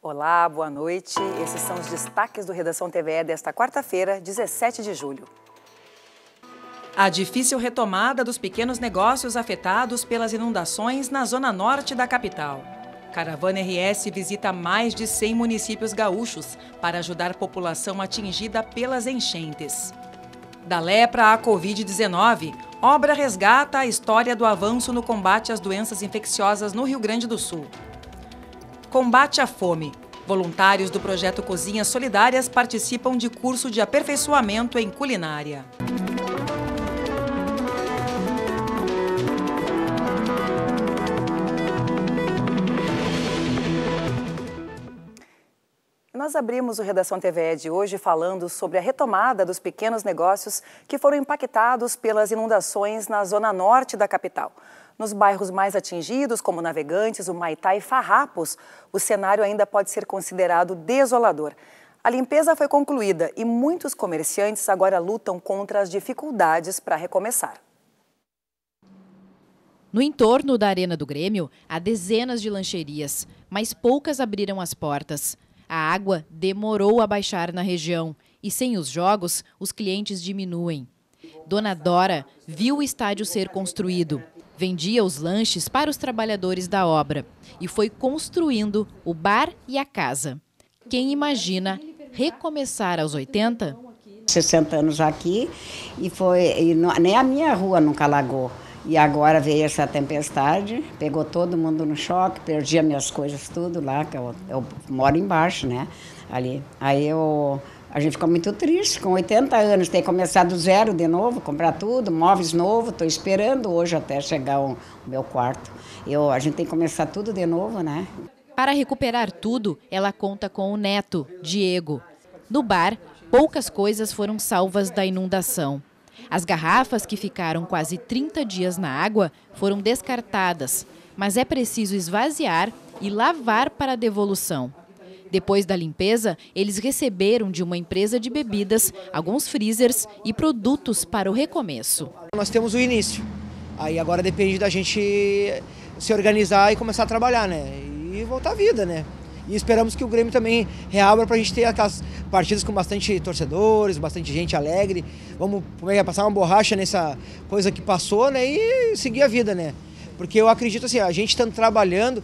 Olá, boa noite. Esses são os destaques do Redação TVE desta quarta-feira, 17 de julho. A difícil retomada dos pequenos negócios afetados pelas inundações na zona norte da capital. Caravana RS visita mais de 100 municípios gaúchos para ajudar a população atingida pelas enchentes. Da lepra à Covid-19, obra resgata a história do avanço no combate às doenças infecciosas no Rio Grande do Sul. Combate à Fome. Voluntários do projeto Cozinhas Solidárias participam de curso de aperfeiçoamento em culinária. Nós abrimos o Redação TVE de hoje falando sobre a retomada dos pequenos negócios que foram impactados pelas inundações na zona norte da capital. Nos bairros mais atingidos, como Navegantes, o Maitá e Farrapos, o cenário ainda pode ser considerado desolador. A limpeza foi concluída e muitos comerciantes agora lutam contra as dificuldades para recomeçar. No entorno da Arena do Grêmio, há dezenas de lancherias, mas poucas abriram as portas. A água demorou a baixar na região e, sem os jogos, os clientes diminuem. Dona Dora viu o estádio ser construído Vendia os lanches para os trabalhadores da obra e foi construindo o bar e a casa. Quem imagina recomeçar aos 80? 60 anos aqui e foi e não, nem a minha rua nunca alagou. E agora veio essa tempestade, pegou todo mundo no choque, perdi as minhas coisas tudo lá, que eu, eu moro embaixo, né? Ali. Aí eu a gente ficou muito triste, com 80 anos, ter começado do zero de novo, comprar tudo, móveis novo, estou esperando hoje até chegar o meu quarto. Eu, a gente tem que começar tudo de novo, né? Para recuperar tudo, ela conta com o neto, Diego. No bar, poucas coisas foram salvas da inundação. As garrafas que ficaram quase 30 dias na água foram descartadas, mas é preciso esvaziar e lavar para devolução. Depois da limpeza, eles receberam de uma empresa de bebidas alguns freezers e produtos para o recomeço. Nós temos o início, aí agora depende da gente se organizar e começar a trabalhar, né? E voltar à vida, né? E esperamos que o Grêmio também reabra para a gente ter aquelas partidas com bastante torcedores, bastante gente alegre. Vamos é, é, passar uma borracha nessa coisa que passou né, e seguir a vida, né? Porque eu acredito assim, a gente estando trabalhando,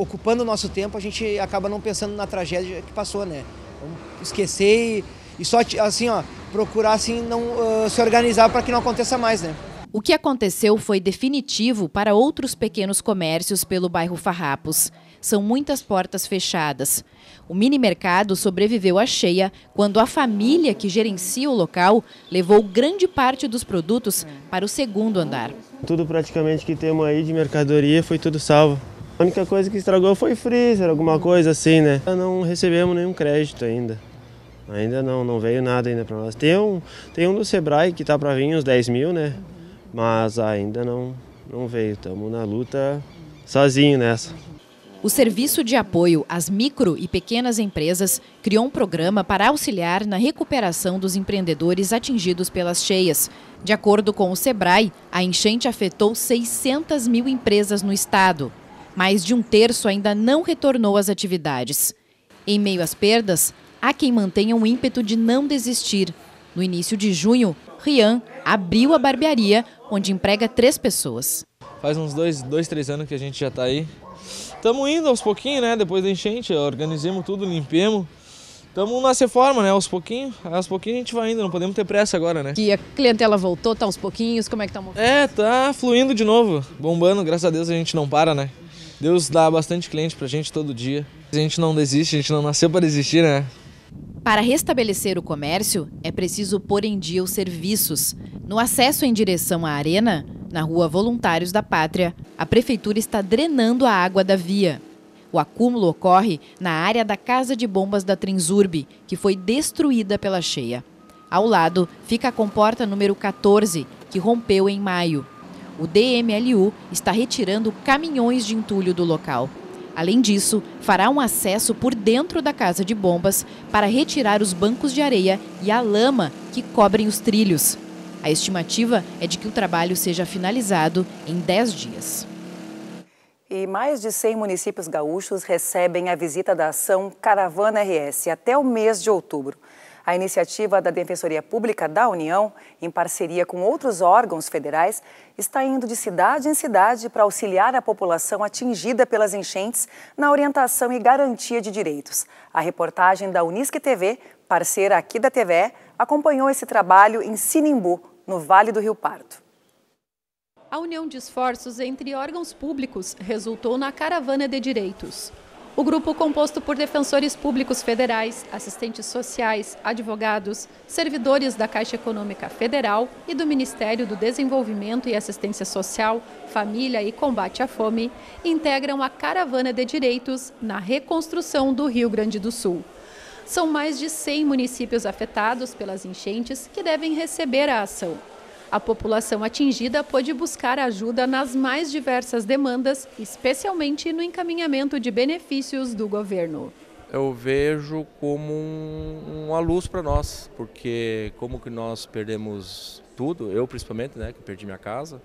ocupando o nosso tempo, a gente acaba não pensando na tragédia que passou, né? Vamos esquecer e, e só, assim, ó, procurar, assim, não uh, se organizar para que não aconteça mais, né? O que aconteceu foi definitivo para outros pequenos comércios pelo bairro Farrapos. São muitas portas fechadas. O mini mercado sobreviveu à cheia quando a família que gerencia o local levou grande parte dos produtos para o segundo andar. Tudo praticamente que temos aí de mercadoria foi tudo salvo. A única coisa que estragou foi freezer, alguma coisa assim, né? Não recebemos nenhum crédito ainda. Ainda não, não veio nada ainda para nós. Tem um, tem um do Sebrae que tá para vir uns 10 mil, né? Mas ainda não, não veio. Estamos na luta sozinho nessa. O Serviço de Apoio às Micro e Pequenas Empresas criou um programa para auxiliar na recuperação dos empreendedores atingidos pelas cheias. De acordo com o SEBRAE, a enchente afetou 600 mil empresas no estado mais de um terço ainda não retornou às atividades. Em meio às perdas, há quem mantenha um ímpeto de não desistir. No início de junho, Rian abriu a barbearia, onde emprega três pessoas. Faz uns dois, dois três anos que a gente já está aí. Estamos indo aos pouquinhos, né? Depois da enchente, organizemos tudo, limpemos. Estamos na reforma, né? Aos pouquinhos, aos pouquinhos a gente vai indo, não podemos ter pressa agora, né? E a clientela voltou, tá aos pouquinhos, como é que tá o movimento? É, tá fluindo de novo, bombando, graças a Deus a gente não para, né? Deus dá bastante cliente para a gente todo dia. A gente não desiste, a gente não nasceu para desistir, né? Para restabelecer o comércio, é preciso pôr em dia os serviços. No acesso em direção à arena, na rua Voluntários da Pátria, a prefeitura está drenando a água da via. O acúmulo ocorre na área da Casa de Bombas da Transurb, que foi destruída pela cheia. Ao lado fica a comporta número 14, que rompeu em maio o DMLU está retirando caminhões de entulho do local. Além disso, fará um acesso por dentro da casa de bombas para retirar os bancos de areia e a lama que cobrem os trilhos. A estimativa é de que o trabalho seja finalizado em 10 dias. E mais de 100 municípios gaúchos recebem a visita da ação Caravana RS até o mês de outubro. A iniciativa da Defensoria Pública da União, em parceria com outros órgãos federais, está indo de cidade em cidade para auxiliar a população atingida pelas enchentes na orientação e garantia de direitos. A reportagem da Unisque TV, parceira aqui da TVE, acompanhou esse trabalho em Sinimbu, no Vale do Rio Pardo. A união de esforços entre órgãos públicos resultou na Caravana de Direitos. O grupo, composto por defensores públicos federais, assistentes sociais, advogados, servidores da Caixa Econômica Federal e do Ministério do Desenvolvimento e Assistência Social, Família e Combate à Fome, integram a Caravana de Direitos na reconstrução do Rio Grande do Sul. São mais de 100 municípios afetados pelas enchentes que devem receber a ação. A população atingida pôde buscar ajuda nas mais diversas demandas, especialmente no encaminhamento de benefícios do governo. Eu vejo como uma luz para nós, porque como que nós perdemos tudo, eu principalmente, né, que perdi minha casa,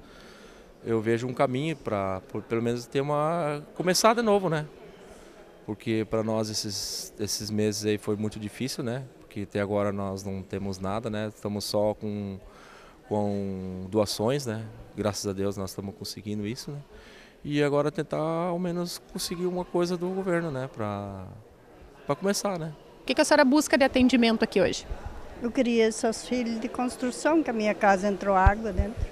eu vejo um caminho para pelo menos ter uma começar de novo, né? Porque para nós esses esses meses aí foi muito difícil, né? Porque até agora nós não temos nada, né? Estamos só com com doações, né? Graças a Deus nós estamos conseguindo isso, né? E agora tentar ao menos conseguir uma coisa do governo, né? Para começar, né? O que, que a senhora busca de atendimento aqui hoje? Eu queria seus filhos de construção, que a minha casa entrou água dentro.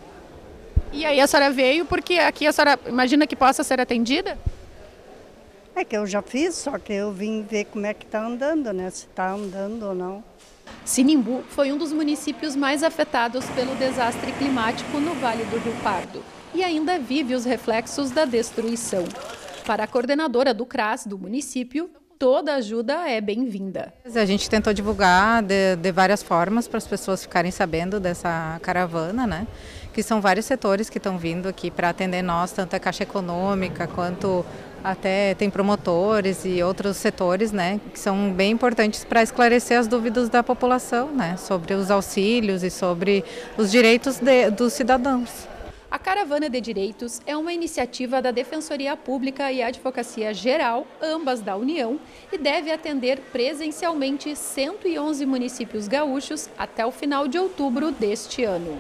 E aí a senhora veio porque aqui a senhora imagina que possa ser atendida? É que eu já fiz, só que eu vim ver como é que está andando, né? Se está andando ou não. Sinimbu foi um dos municípios mais afetados pelo desastre climático no Vale do Rio Pardo e ainda vive os reflexos da destruição. Para a coordenadora do CRAS do município, toda ajuda é bem-vinda. A gente tentou divulgar de, de várias formas para as pessoas ficarem sabendo dessa caravana, né? Que são vários setores que estão vindo aqui para atender nós, tanto a Caixa Econômica quanto até tem promotores e outros setores, né, que são bem importantes para esclarecer as dúvidas da população, né, sobre os auxílios e sobre os direitos de, dos cidadãos. A Caravana de Direitos é uma iniciativa da Defensoria Pública e Advocacia Geral, ambas da União, e deve atender presencialmente 111 municípios gaúchos até o final de outubro deste ano.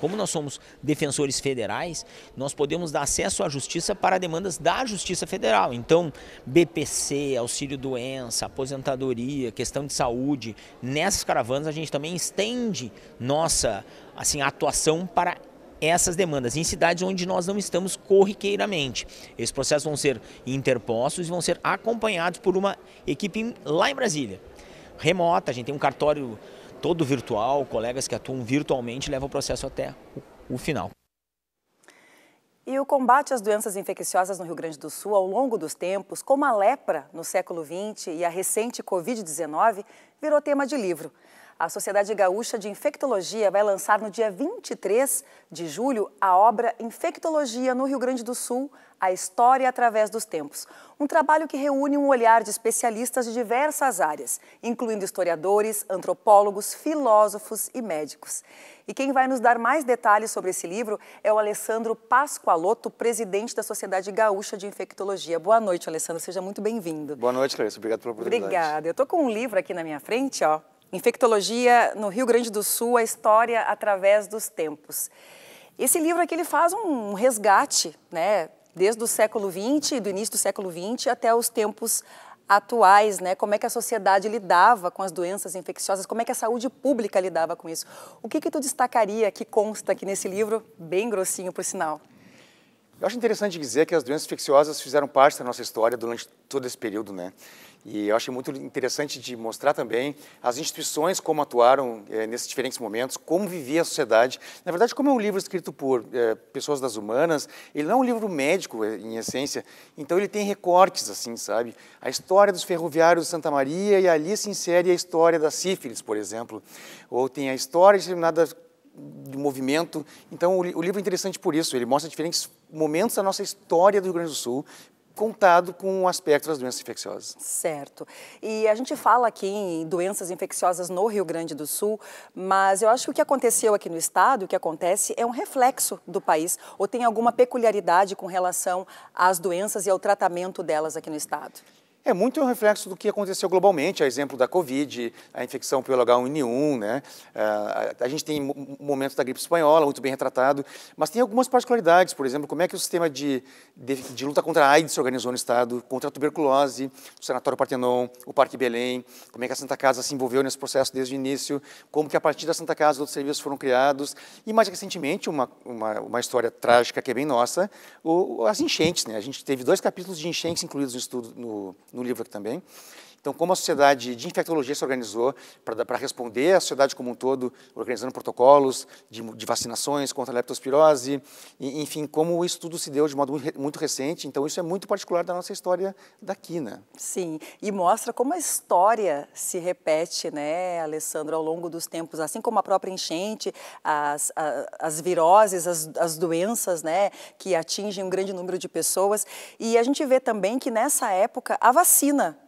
Como nós somos defensores federais, nós podemos dar acesso à justiça para demandas da Justiça Federal. Então, BPC, auxílio-doença, aposentadoria, questão de saúde, nessas caravanas a gente também estende nossa assim, atuação para essas demandas em cidades onde nós não estamos corriqueiramente. Esses processos vão ser interpostos e vão ser acompanhados por uma equipe lá em Brasília. Remota, a gente tem um cartório todo virtual, colegas que atuam virtualmente levam o processo até o final. E o combate às doenças infecciosas no Rio Grande do Sul ao longo dos tempos, como a lepra no século XX e a recente Covid-19, virou tema de livro. A Sociedade Gaúcha de Infectologia vai lançar no dia 23 de julho a obra Infectologia no Rio Grande do Sul, a História através dos Tempos. Um trabalho que reúne um olhar de especialistas de diversas áreas, incluindo historiadores, antropólogos, filósofos e médicos. E quem vai nos dar mais detalhes sobre esse livro é o Alessandro Pascoaloto, presidente da Sociedade Gaúcha de Infectologia. Boa noite, Alessandro, seja muito bem-vindo. Boa noite, Clarissa, obrigado pela oportunidade. Obrigada. Eu estou com um livro aqui na minha frente, ó. Infectologia no Rio Grande do Sul, a história através dos tempos. Esse livro aqui ele faz um resgate, né, desde o século XX, do início do século XX até os tempos atuais, né? Como é que a sociedade lidava com as doenças infecciosas? Como é que a saúde pública lidava com isso? O que que tu destacaria que consta aqui nesse livro, bem grossinho por sinal? Eu acho interessante dizer que as doenças infecciosas fizeram parte da nossa história durante todo esse período, né? E eu achei muito interessante de mostrar também as instituições como atuaram é, nesses diferentes momentos, como vivia a sociedade. Na verdade, como é um livro escrito por é, pessoas das humanas, ele não é um livro médico, eh, em essência, então ele tem recortes, assim, sabe? A história dos ferroviários de Santa Maria, e ali se insere a história da sífilis, por exemplo. Ou tem a história de determinada de movimento. Então, o, livro é interessante por isso. Ele mostra diferentes momentos da nossa história do Rio Grande do Sul, contado com o aspecto das doenças infecciosas. Certo. E a gente fala aqui em doenças infecciosas no Rio Grande do Sul, mas eu acho que o que aconteceu aqui no estado, o que acontece, é um reflexo do país, ou tem alguma peculiaridade com relação às doenças e ao tratamento delas aqui no estado? é muito um reflexo do que aconteceu globalmente, a exemplo da Covid, a infecção pelo H1N1, né? É, a, gente tem momentos da gripe espanhola muito bem retratado, mas tem algumas particularidades, por exemplo, como é que o sistema de, de, de luta contra a AIDS se organizou no Estado, contra a tuberculose, o Sanatório Partenon, o Parque Belém, como é que a Santa Casa se envolveu nesse processo desde o início, como que a partir da Santa Casa outros serviços foram criados, e mais recentemente, uma, uma, uma história trágica que é bem nossa, o, as enchentes, né? A gente teve dois capítulos de enchentes incluídos no estudo, no no livro também. Então, como a sociedade de infectologia se organizou para responder à sociedade como um todo, organizando protocolos de, de vacinações contra a leptospirose, e, enfim, como isso tudo se deu de modo muito recente. Então, isso é muito particular da nossa história daqui, né? Sim, e mostra como a história se repete, né, Alessandro, ao longo dos tempos, assim como a própria enchente, as, as viroses, as, as doenças, né, que atingem um grande número de pessoas. E a gente vê também que nessa época a vacina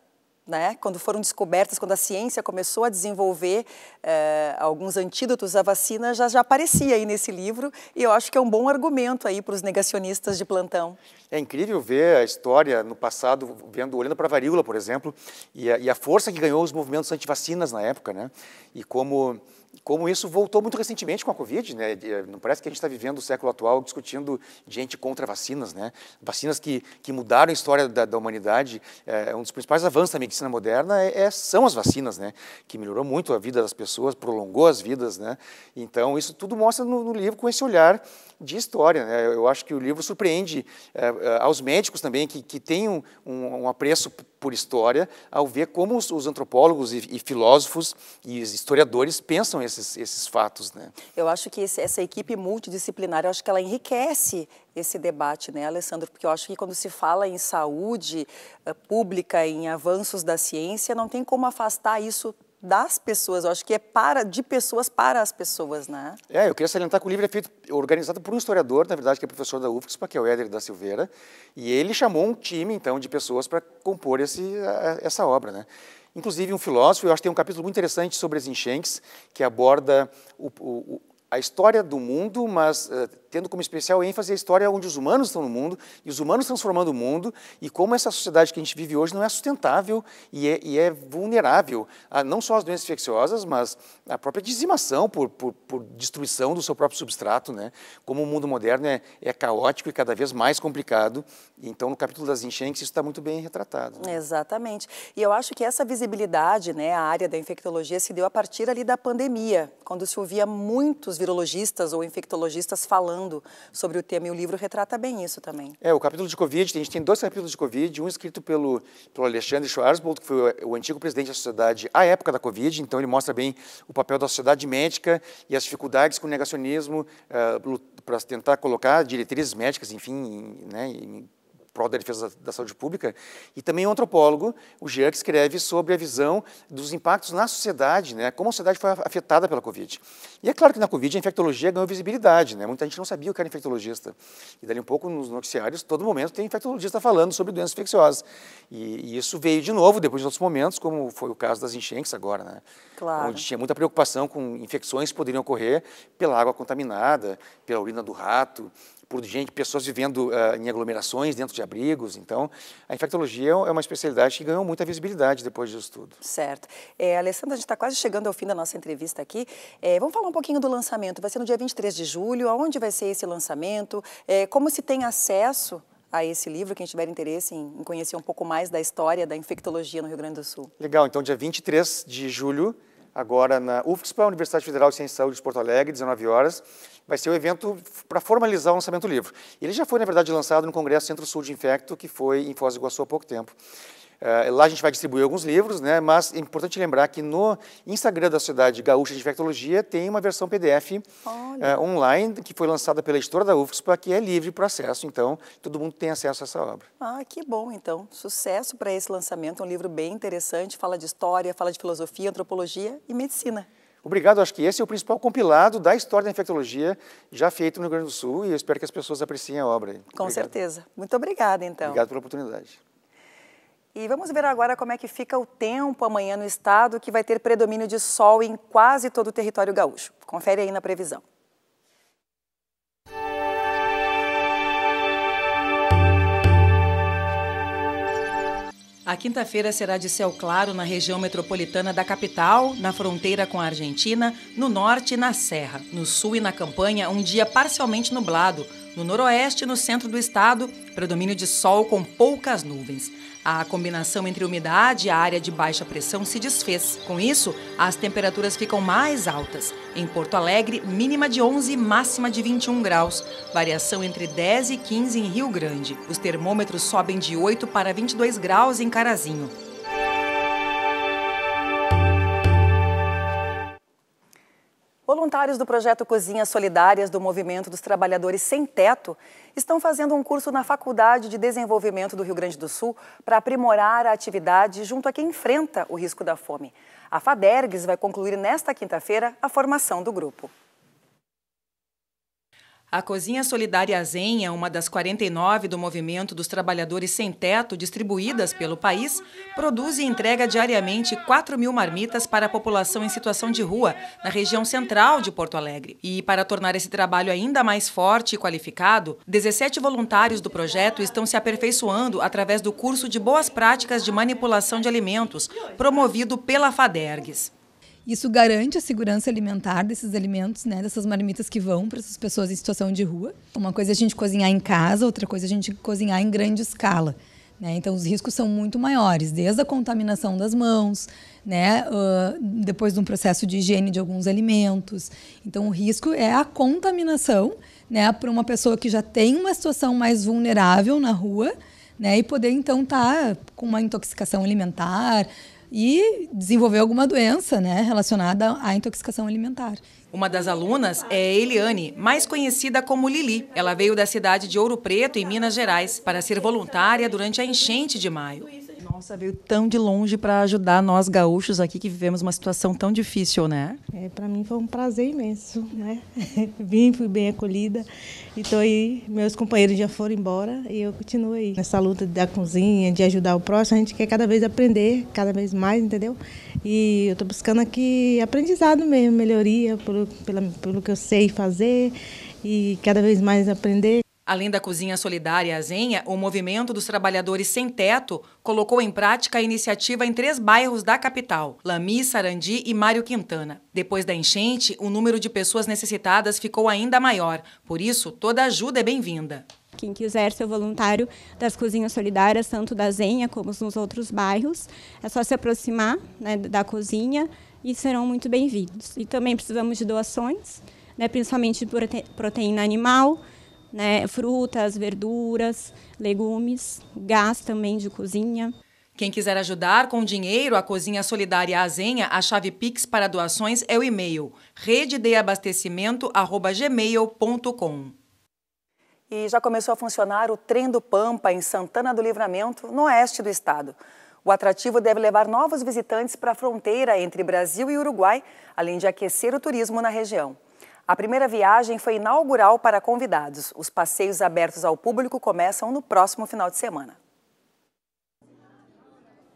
né? Quando foram descobertas, quando a ciência começou a desenvolver eh, alguns antídotos à vacina, já, já aparecia aí nesse livro e eu acho que é um bom argumento aí para os negacionistas de plantão. É incrível ver a história no passado, vendo, olhando para a varíola, por exemplo, e a, e a força que ganhou os movimentos antivacinas na época, né? E como como isso voltou muito recentemente com a Covid, né? Eh, não parece que a gente está vivendo o século atual discutindo gente contra vacinas, né? Vacinas que, que mudaram a história da, da humanidade. É, um dos principais avanços da medicina moderna é, é, são as vacinas, né? Que melhorou muito a vida das pessoas, prolongou as vidas, né? Então, isso tudo mostra no, no livro com esse olhar de história. Né? Eu acho que o livro surpreende é, aos médicos também, que, que têm um, um, apreço por história, ao ver como os, os antropólogos e, e filósofos e historiadores pensam esses, esses fatos. Né? Eu acho que esse, essa equipe multidisciplinar, eu acho que ela enriquece esse debate, né, Alessandro? Porque eu acho que quando se fala em saúde eh, pública, em avanços da ciência, não tem como afastar isso das pessoas, eu acho que é para de pessoas para as pessoas, né? É, eu queria salientar que o livro é feito, organizado por um historiador, na verdade, que é professor da UFSPA, que é o Éder da Silveira, e ele chamou um time, então, de pessoas para compor esse, essa obra, né? Inclusive, um filósofo, eu acho que tem um capítulo muito interessante sobre as enchentes, que aborda o, o, a história do mundo, mas uh, tendo como especial ênfase a história onde os humanos estão no mundo e os humanos transformando o mundo e como essa sociedade que a gente vive hoje não é sustentável e é, e é vulnerável a não só as doenças infecciosas, mas a própria dizimação por, por, por, destruição do seu próprio substrato, né? Como o mundo moderno é, é caótico e cada vez mais complicado. Então, no capítulo das enchentes, isso está muito bem retratado. Né? Exatamente. E eu acho que essa visibilidade, né, a área da infectologia se deu a partir ali da pandemia, quando se ouvia muitos virologistas ou infectologistas falando sobre o tema e o livro retrata bem isso também. É, o capítulo de Covid, a gente tem dois capítulos de Covid, um escrito pelo, pelo Alexandre Schwarzbold, que foi o, antigo presidente da sociedade à época da Covid, então ele mostra bem o papel da sociedade médica e as dificuldades com o negacionismo uh, eh, para tentar colocar diretrizes médicas, enfim, em, né, em prol da defesa da saúde pública, e também é um antropólogo, o Jean, que escreve sobre a visão dos impactos na sociedade, né, como a sociedade foi afetada pela Covid. E é claro que na Covid a infectologia ganhou visibilidade, né, muita gente não sabia o que era infectologista. E dali um pouco nos noticiários, todo momento tem infectologista falando sobre doenças infecciosas. E, e isso veio de novo depois de outros momentos, como foi o caso das enchentes agora, né, claro. onde tinha muita preocupação com infecções que poderiam ocorrer pela água contaminada, pela urina do rato, por gente, pessoas vivendo uh, em aglomerações, dentro de abrigos. Então, a infectologia é, é uma especialidade que ganhou muita visibilidade depois disso tudo. Certo. É, Alessandra, a gente está quase chegando ao fim da nossa entrevista aqui. É, vamos falar um pouquinho do lançamento. Vai ser no dia 23 de julho. Aonde vai ser esse lançamento? É, como se tem acesso a esse livro, quem tiver interesse em conhecer um pouco mais da história da infectologia no Rio Grande do Sul. Legal, então dia 23 de julho agora na UFSPA, Universidade Federal de Ciências e Saúde de Porto Alegre, 19 horas. Vai ser o um evento para formalizar o lançamento do livro. Ele já foi, na verdade, lançado no Congresso Centro-Sul de Infecto, que foi em Foz do Iguaçu há pouco tempo. Uh, lá a gente vai distribuir alguns livros, né? mas é importante lembrar que no Instagram da Sociedade Gaúcha de Infectologia tem uma versão PDF uh, eh, online que foi lançada pela editora da UFSPA, que é livre para acesso, então todo mundo tem acesso a essa obra. Ah, que bom então. Sucesso para esse lançamento, um livro bem interessante, fala de história, fala de filosofia, antropologia e medicina. Obrigado, acho que esse é o principal compilado da história da infectologia já feito no Rio Grande do Sul e eu espero que as pessoas apreciem a obra. Com obrigado. certeza. Muito obrigada, então. Obrigado pela oportunidade. E vamos ver agora como é que fica o tempo amanhã no estado, que vai ter predomínio de sol em quase todo o território gaúcho. Confere aí na previsão. A quinta-feira será de céu claro na região metropolitana da capital, na fronteira com a Argentina, no norte e na serra. No sul e na campanha, um dia parcialmente nublado no noroeste e no centro do estado, predomínio de sol com poucas nuvens. A combinação entre umidade e área de baixa pressão se desfez. Com isso, as temperaturas ficam mais altas. Em Porto Alegre, mínima de 11 e máxima de 21 graus. Variação entre 10 e 15 em Rio Grande. Os termômetros sobem de 8 para 22 graus em Carazinho. Voluntários do projeto Cozinhas Solidárias do Movimento dos Trabalhadores Sem Teto estão fazendo um curso na Faculdade de Desenvolvimento do Rio Grande do Sul para aprimorar a atividade junto a quem enfrenta o risco da fome. A FADERGS vai concluir nesta quinta-feira a formação do grupo. A Cozinha Solidária Zen é uma das 49 do movimento dos trabalhadores sem teto distribuídas pelo país, produz e entrega diariamente 4 mil marmitas para a população em situação de rua, na região central de Porto Alegre. E para tornar esse trabalho ainda mais forte e qualificado, 17 voluntários do projeto estão se aperfeiçoando através do curso de Boas Práticas de Manipulação de Alimentos, promovido pela FADERGS. Isso garante a segurança alimentar desses alimentos, né, dessas marmitas que vão para essas pessoas em situação de rua. Uma coisa é a gente cozinhar em casa, outra coisa é a gente cozinhar em grande escala. Né? Então, os riscos são muito maiores, desde a contaminação das mãos, né? Uh, depois de um processo de higiene de alguns alimentos. Então, o risco é a contaminação né? para uma pessoa que já tem uma situação mais vulnerável na rua né? e poder, então, estar tá com uma intoxicação alimentar, e desenvolveu alguma doença né, relacionada à intoxicação alimentar. Uma das alunas é Eliane, mais conhecida como Lili. Ela veio da cidade de Ouro Preto, em Minas Gerais, para ser voluntária durante a enchente de maio. Nossa, veio tão de longe para ajudar nós gaúchos aqui que vivemos uma situação tão difícil, né? É, para mim foi um prazer imenso, né? Vim, fui bem acolhida e tô aí, meus companheiros já foram embora e eu continuo aí. Nessa luta da cozinha, de ajudar o próximo, a gente quer cada vez aprender, cada vez mais, entendeu? E eu tô buscando aqui aprendizado mesmo, melhoria pelo, pela, pelo que eu sei fazer e cada vez mais aprender. Além da Cozinha Solidária Azenha, o Movimento dos Trabalhadores Sem Teto colocou em prática a iniciativa em três bairros da capital, Lami, Sarandi e Mário Quintana. Depois da enchente, o número de pessoas necessitadas ficou ainda maior, por isso toda ajuda é bem-vinda. Quem quiser ser voluntário das cozinhas solidárias, tanto da Zenha como nos outros bairros, é só se aproximar né, da cozinha e serão muito bem-vindos. E também precisamos de doações, né, principalmente de proteína animal, né, frutas, verduras, legumes, gás também de cozinha. Quem quiser ajudar com dinheiro a Cozinha Solidária Azenha, a chave Pix para doações é o e-mail rededeabastecimento@gmail.com. E já começou a funcionar o trem do Pampa em Santana do Livramento, no oeste do estado. O atrativo deve levar novos visitantes para a fronteira entre Brasil e Uruguai, além de aquecer o turismo na região. A primeira viagem foi inaugural para convidados. Os passeios abertos ao público começam no próximo final de semana.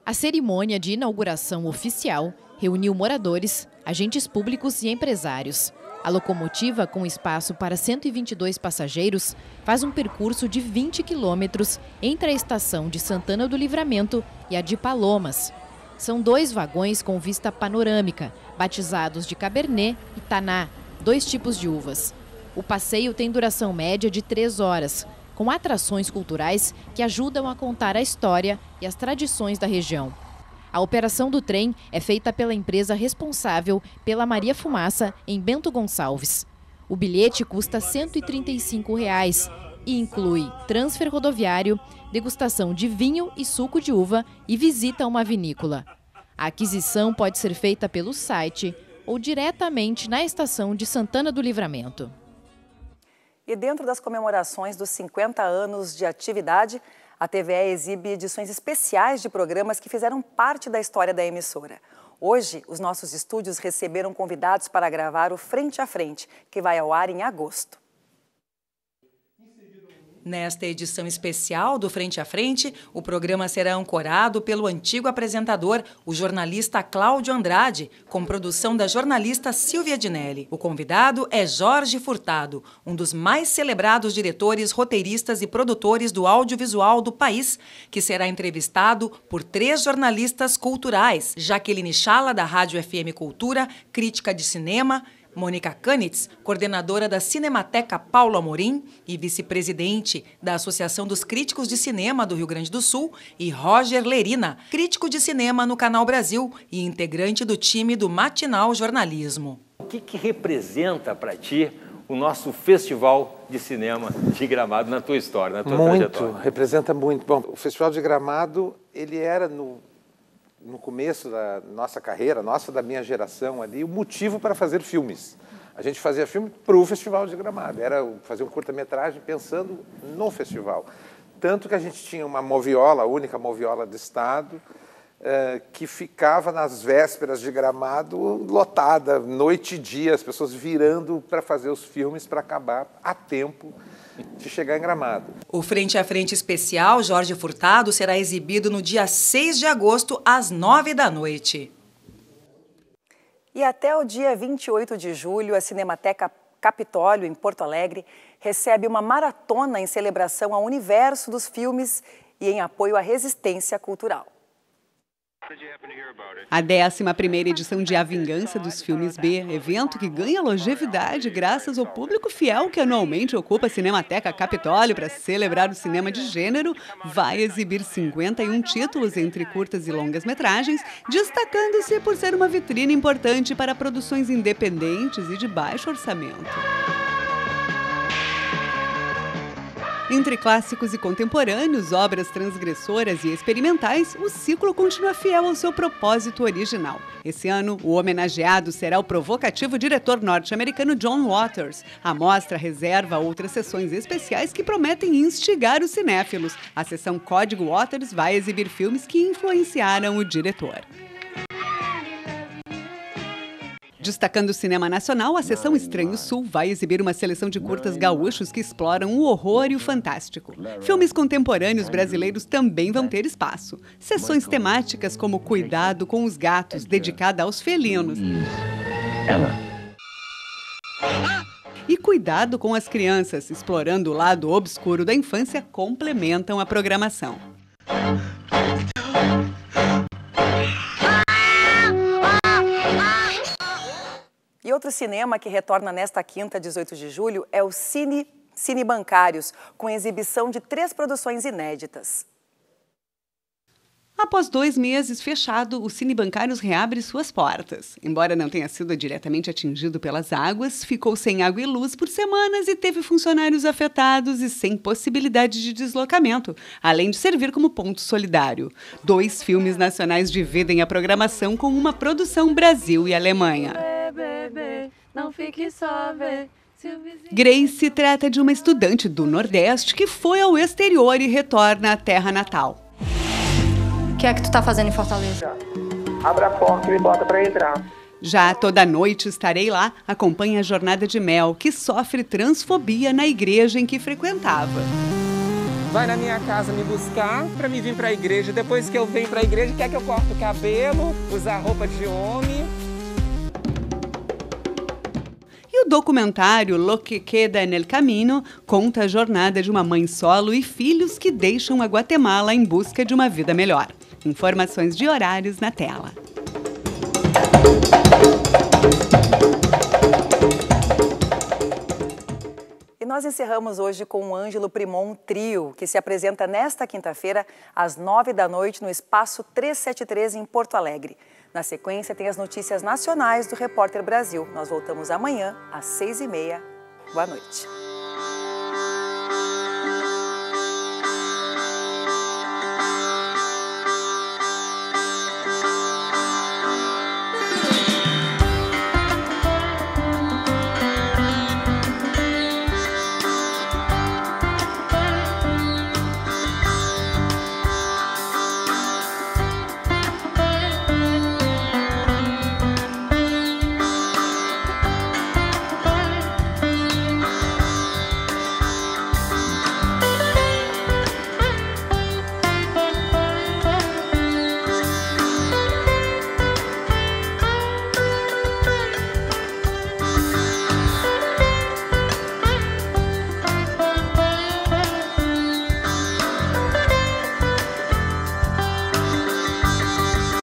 A cerimônia de inauguração oficial reuniu moradores, agentes públicos e empresários. A locomotiva, com espaço para 122 passageiros, faz um percurso de 20 quilômetros entre a estação de Santana do Livramento e a de Palomas. São dois vagões com vista panorâmica, batizados de Cabernet e Taná, dois tipos de uvas. O passeio tem duração média de três horas, com atrações culturais que ajudam a contar a história e as tradições da região. A operação do trem é feita pela empresa responsável pela Maria Fumaça, em Bento Gonçalves. O bilhete custa R$ 135 reais e inclui transfer rodoviário, degustação de vinho e suco de uva e visita a uma vinícola. A aquisição pode ser feita pelo site ou diretamente na estação de Santana do Livramento. E dentro das comemorações dos 50 anos de atividade, a TVE exibe edições especiais de programas que fizeram parte da história da emissora. Hoje, os nossos estúdios receberam convidados para gravar o Frente a Frente, que vai ao ar em agosto. Nesta edição especial do Frente a Frente, o programa será ancorado pelo antigo apresentador, o jornalista Cláudio Andrade, com produção da jornalista Silvia Dinelli. O convidado é Jorge Furtado, um dos mais celebrados diretores, roteiristas e produtores do audiovisual do país, que será entrevistado por três jornalistas culturais: Jaqueline Chala, da Rádio FM Cultura, crítica de cinema Mônica Kanitz, coordenadora da Cinemateca Paulo Amorim e vice-presidente da Associação dos Críticos de Cinema do Rio Grande do Sul, e Roger Lerina, crítico de cinema no Canal Brasil e integrante do time do Matinal Jornalismo. O que, que representa para ti o nosso festival de cinema de Gramado na tua história, na tua muito, trajetória? Muito, representa muito. Bom, o Festival de Gramado, ele era no no começo da nossa carreira, nossa da minha geração ali, o motivo para fazer filmes. A gente fazia filme para o Festival de Gramado, era fazer um curta-metragem pensando no festival. Tanto que a gente tinha uma moviola, a única moviola do Estado, eh, que ficava nas vésperas de Gramado lotada, noite e dia, as pessoas virando para fazer os filmes para acabar a tempo de chegar em Gramado. O Frente a Frente especial Jorge Furtado será exibido no dia 6 de agosto, às 9 da noite. E até o dia 28 de julho, a Cinemateca Capitólio, em Porto Alegre, recebe uma maratona em celebração ao universo dos filmes e em apoio à resistência cultural. A 11ª edição de A Vingança dos Filmes B, evento que ganha longevidade graças ao público fiel que anualmente ocupa a Cinemateca Capitólio para celebrar o cinema de gênero, vai exibir 51 títulos entre curtas e longas metragens, destacando-se por ser uma vitrine importante para produções independentes e de baixo orçamento. Entre clássicos e contemporâneos, obras transgressoras e experimentais, o ciclo continua fiel ao seu propósito original. Esse ano, o homenageado será o provocativo diretor norte-americano John Waters. A mostra reserva outras sessões especiais que prometem instigar os cinéfilos. A sessão Código Waters vai exibir filmes que influenciaram o diretor. Destacando o cinema nacional, a sessão Estranho Sul vai exibir uma seleção de curtas gaúchos que exploram o horror e o fantástico. Filmes contemporâneos brasileiros também vão ter espaço. Sessões temáticas como Cuidado com os Gatos, dedicada aos felinos. E Cuidado com as Crianças, explorando o lado obscuro da infância, complementam a programação. E outro cinema que retorna nesta quinta, 18 de julho, é o Cine, Cine Bancários, com exibição de três produções inéditas. Após dois meses fechado, o Cine Bancários reabre suas portas. Embora não tenha sido diretamente atingido pelas águas, ficou sem água e luz por semanas e teve funcionários afetados e sem possibilidade de deslocamento, além de servir como ponto solidário. Dois filmes nacionais dividem a programação com uma produção Brasil e Alemanha bebê, não fique só, bebê. Grace trata de uma estudante do Nordeste que foi ao exterior e retorna à terra natal. O que é que tu tá fazendo em Fortaleza? Abra a porta e me bota pra entrar. Já toda noite estarei lá, acompanha a jornada de Mel, que sofre transfobia na igreja em que frequentava. Vai na minha casa me buscar para me vir para a igreja. Depois que eu venho para a igreja, quer que eu corte o cabelo, usar roupa de homem. documentário Lo que queda en el camino conta a jornada de uma mãe solo e filhos que deixam a Guatemala em busca de uma vida melhor. Informações de horários na tela. E nós encerramos hoje com o Ângelo Primon Trio, que se apresenta nesta quinta-feira, às nove da noite, no Espaço 373, em Porto Alegre. Na sequência, tem as notícias nacionais do Repórter Brasil. Nós voltamos amanhã às seis e meia. Boa noite.